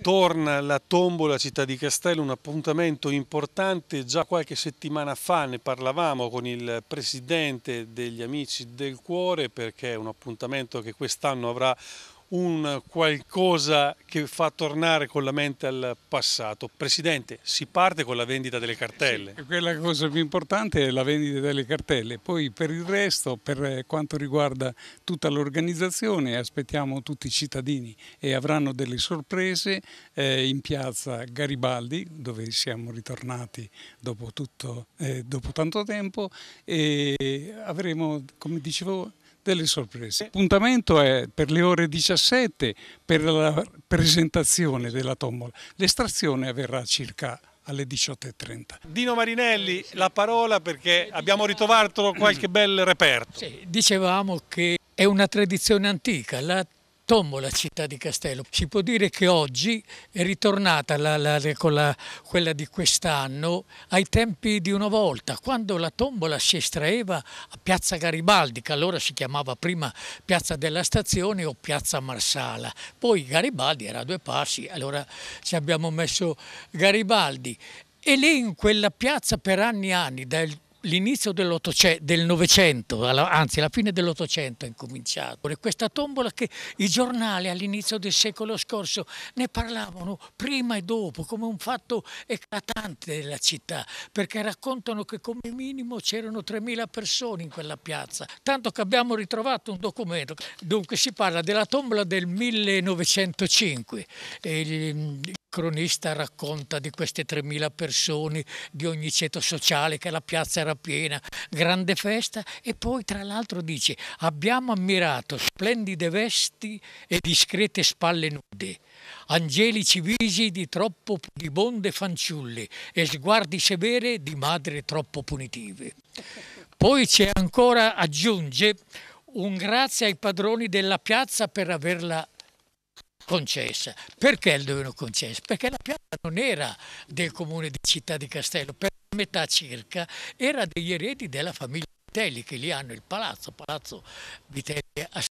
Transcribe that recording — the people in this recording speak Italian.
Torna la tombola Città di Castello, un appuntamento importante, già qualche settimana fa ne parlavamo con il presidente degli Amici del Cuore perché è un appuntamento che quest'anno avrà un qualcosa che fa tornare con la mente al passato. Presidente, si parte con la vendita delle cartelle. Sì, quella cosa più importante è la vendita delle cartelle, poi per il resto, per eh, quanto riguarda tutta l'organizzazione, aspettiamo tutti i cittadini e avranno delle sorprese eh, in piazza Garibaldi, dove siamo ritornati dopo, tutto, eh, dopo tanto tempo, e avremo, come dicevo, delle sorprese. L'appuntamento è per le ore 17 per la presentazione della tombola. L'estrazione avverrà circa alle 18.30. Dino Marinelli, la parola perché abbiamo ritrovato qualche bel reperto. Sì, dicevamo che è una tradizione antica, la tombola città di Castello. Si può dire che oggi è ritornata la, la, la, quella di quest'anno ai tempi di una volta, quando la tombola si estraeva a Piazza Garibaldi, che allora si chiamava prima Piazza della Stazione o Piazza Marsala. Poi Garibaldi era a due passi, allora ci abbiamo messo Garibaldi. E lì in quella piazza per anni e anni, dal l'inizio cioè del Novecento, anzi la fine dell'Ottocento è incominciato. E questa tombola che i giornali all'inizio del secolo scorso ne parlavano prima e dopo come un fatto eclatante della città, perché raccontano che come minimo c'erano 3.000 persone in quella piazza, tanto che abbiamo ritrovato un documento. Dunque si parla della tombola del 1905. E, cronista racconta di queste 3.000 persone di ogni ceto sociale che la piazza era piena, grande festa e poi tra l'altro dice abbiamo ammirato splendide vesti e discrete spalle nude, angelici visi di troppo pudibonde fanciulle e sguardi severe di madri troppo punitive. Poi c'è ancora, aggiunge, un grazie ai padroni della piazza per averla concessa. Perché le dovevano concessa? Perché la piazza non era del comune di Città di Castello, per metà circa era degli eredi della famiglia Vitelli che lì hanno il palazzo, Palazzo Vitelli a